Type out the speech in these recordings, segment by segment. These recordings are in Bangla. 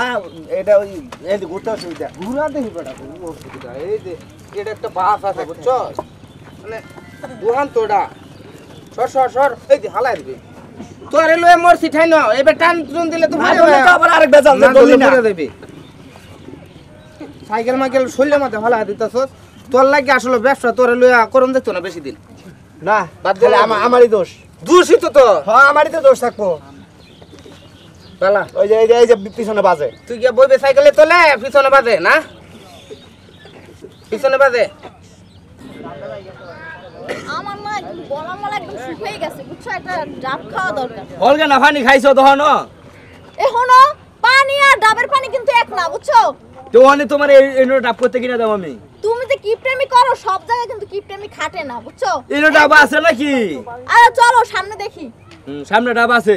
আচ্ছা। মানে, সাইকেল মাইকেল শরীরের মধ্যে ভালো হাতে তোর লাগে আসলে ব্যবসা তোর লোয়া করন দেখতো না বেশি দিন না বাদ দিলে আমারই দোষ দোষই তো তো হ্যাঁ, আমারই তো দোষ থাকবো পিছনে বাজে তুই বইবে সাইকেলে তোলে পিছনে বাজে না পিছনে বাজে পানি আর ডাবের পানি কিন্তু এক না বুঝছো তোমার এই ডাব করতে কিনা আমি তুমি যে কিপটেমি করো সব জায়গায় কিন্তু কিপটেমি খাটে না বুঝছো ডাব আছে নাকি আরে চলো সামনে দেখি সামনে ডাব আছে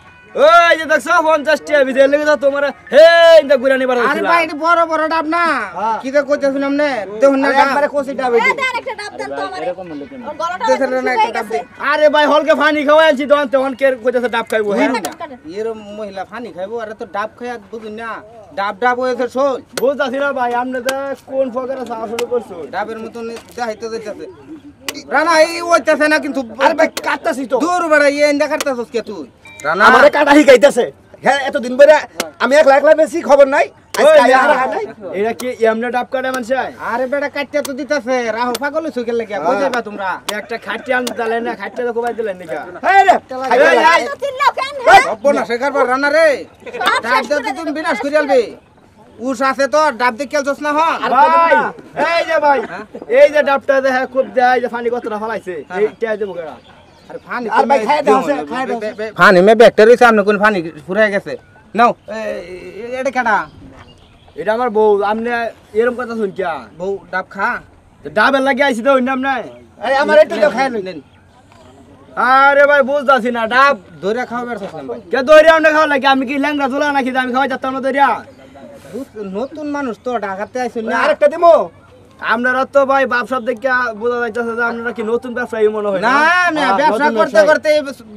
ওই যে দেখছো পঞ্চাশ টাকা বিজের তো তোমার হে ইন্দা গুরানি বার আরে ভাই এটা বড় বড় ডাব না হ্যাঁ। কি তো কইতে শুনলাম না দেখুন না একবারে কোসি ডাব এই তার ডাব দেন তো আমার এরকম বললে কেন বড়টা আরে ভাই হলকে পানি খাওয়াইছি দন তো অনকে কইতেছে ডাব খাইবো হ্যাঁ এর মহিলা পানি খাইবো আরে তো ডাব না ডাব ডাব হয়েছে না ভাই কোন করছো ডাবের যাইতে রানা এই ওইতেছে না কিন্তু আরে ভাই কাটতাছিস তো দূর ইন্দা কাটতাছিস কে তুই আমারে কাটা হ্যাঁ আমি একলা একলা বেশি খবর নাই ডাব হ্যাঁ। না এই যে ডাবটা খুব দেয় যে ফানি কতটা ফলাইছে হ্যাঁ। ফানি মে ব্যাগটা রয়েছে আপনি কোন গেছে নাও এটা কেটা এটা আমার বউ আপনি এরকম কথা শুনছা ডাব খা ডাবের লাগে আইছি তো নাম নাই আমার একটু খাই আরে ভাই বুঝতাছি না ডাব ধরে খাওয়া বেড়াচ্ছ কে ধরে আমরা আমি কি ল্যাংড়া তোলা নাকি আমি খাওয়া যাচ্তাম না ধরিয়া নতুন মানুষ তো ঢাকাতে আইসুন আরেকটা দিবো আপনারা তো ভাই ব্যবসার দেখে বোঝা যাইতেছে যে আপনারা কি নতুন ব্যবসায়ী মনে হয় না না ব্যবসা করতে করতে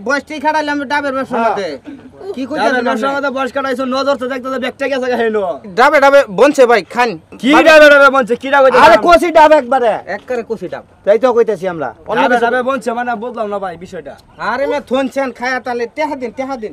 বয়সটি খাটাইলাম ডাবের ব্যবসা হ্যাঁ। মধ্যে কি নজর তো ডাবে বনছে ভাই খান কি ডাবে বনছে কি ডাবে আরে কোসি ডাব একবারে একবারে কোসি ডাব তাই তো কইতাছি আমরা অন্য মানে না ভাই বিষয়টা আরে মে থনছেন খায়া তালে তেহা দিন তেহা দিন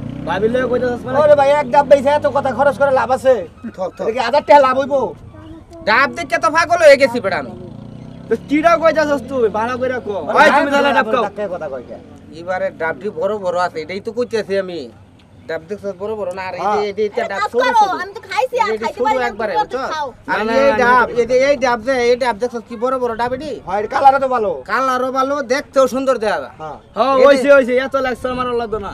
মানে? আমি এবারে ডাবটি বড় বড় আছে এটাই তো আমি ডাব দেখছ বড় বড় না এই হ্যাঁ। এই যে এই ডাব কি হ্যাঁ, দেখতেও সুন্দর দেখা হ্যাঁ, হ্যাঁ আমার লাগতো না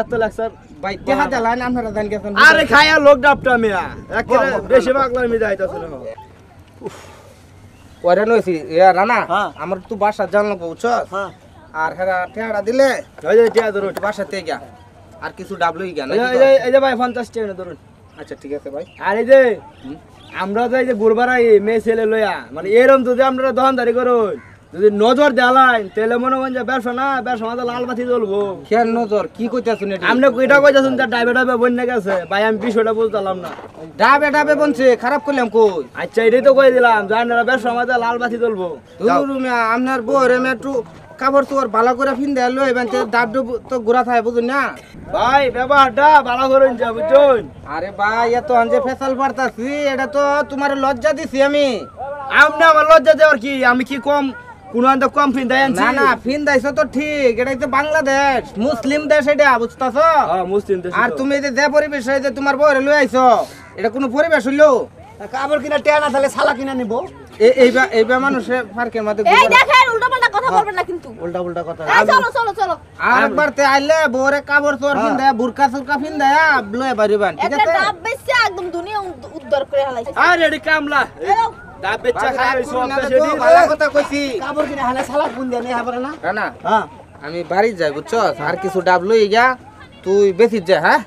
এত লাগছে ভাই হ্যাঁ। আমার তো বাসা জানলো বুঝছ হ্যাঁ। আর হেরা ঠেড়া দিলে ধরুন বাসাতে গিয়া আর কিছু ডাবলুই গিয়া এই যে ভাই পঞ্চাশ ধরুন আচ্ছা ঠিক আছে ভাই আর এই যে আমরা যাই যে বুড়বার মেয়ে ছেলে লইয়া মানে এরম যদি আপনারা দোকানদারি করুন যদি নজর দেলাইন তাহলে মনে করেন যে ব্যবসা না ব্যবসা আমাদের লাল বাতি জ্বলবো খেয়াল নজর কি কইতাছুন আপনি এটা কইতাছুন তার ডাবে ডাবে বন্যা গেছে ভাই আমি বিষয়টা বুঝতালাম না ডাবে ডাবে বনছে খারাপ করলাম কই আচ্ছা এটাই তো কই দিলাম জানেন না ব্যবসা আমাদের লাল বাতি জ্বলবো আপনার বউরে একটু কাপড় তোর ভালো করে ফিন দেয় লো এবার ডাব ডুব তো ঘোরা থাকে বুঝুন না ভাই ব্যবহারটা ভালো করে যা বুঝুন আরে ভাই এত আনজে ফেসাল পারতাছি এটা তো তোমার লজ্জা দিছি আমি আপনি আমার লজ্জা দেওয়ার কি আমি কি কম কোন কম ফিন দেয় না ফিন তো ঠিক এটা তো বাংলাদেশ মুসলিম দেশ এটা বুঝতাছো হ্যাঁ, মুসলিম দেশ আর তুমি যে যে পরিবেশ যে তোমার বউরে লই আইছো এটা কোন পরিবেশ হইলো কাপড় কিনা টেয়া তাহলে সালা কিনা নিব এইবা এইবা মানুষে ফারকের মধ্যে এই দেখেন উল্টা পাল্টা কথা হ্যাঁ। বলবেন না কিন্তু কথা চলো চলো চলো তে আইলে বউরে কাপড় চোর কিন হ্যাঁ। বুরকা সুরকা ফিন দেয়া ঠিক আছে একদম দুনিয়া উদ্ধার করে হালাইছে আরে রে কামলা খায় সব ভালো কথা কইছি কাপড় কিনে হালা দেনে না না হ্যাঁ আমি বাড়ি যাই বুঝছো আর কিছু ডাব লই গা তুই বেশি যা হ্যাঁ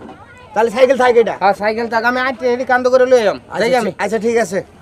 তাহলে সাইকেল থাকে এটা হ্যাঁ সাইকেল থাক আমি আইতে এদিকে কান্দ করে লই আম আচ্ছা, আচ্ছা ঠিক আছে